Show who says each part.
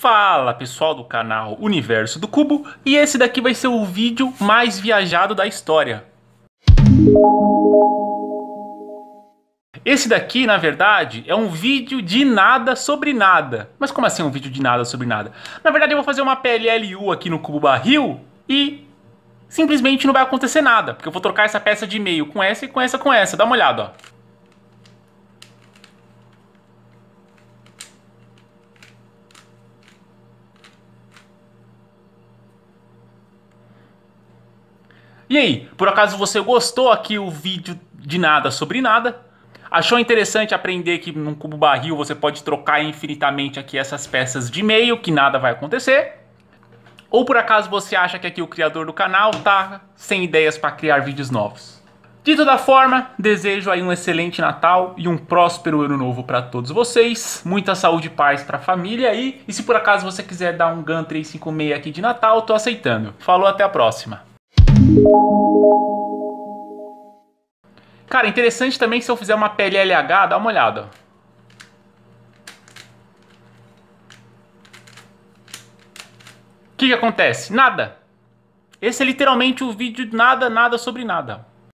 Speaker 1: Fala pessoal do canal Universo do Cubo e esse daqui vai ser o vídeo mais viajado da história. Esse daqui, na verdade, é um vídeo de nada sobre nada. Mas como assim um vídeo de nada sobre nada? Na verdade eu vou fazer uma PLLU aqui no Cubo Barril e simplesmente não vai acontecer nada, porque eu vou trocar essa peça de meio com essa e com essa com essa. Dá uma olhada, ó. E aí, por acaso você gostou aqui o vídeo de nada sobre nada? Achou interessante aprender que num cubo barril você pode trocar infinitamente aqui essas peças de meio, que nada vai acontecer? Ou por acaso você acha que aqui o criador do canal tá sem ideias para criar vídeos novos? De toda forma, desejo aí um excelente Natal e um próspero ano novo para todos vocês. Muita saúde e paz para a família aí. E se por acaso você quiser dar um GAN 356 aqui de Natal, tô aceitando. Falou, até a próxima. Cara, interessante também que se eu fizer uma PLLH, dá uma olhada. O que, que acontece? Nada. Esse é literalmente o vídeo de nada, nada sobre nada.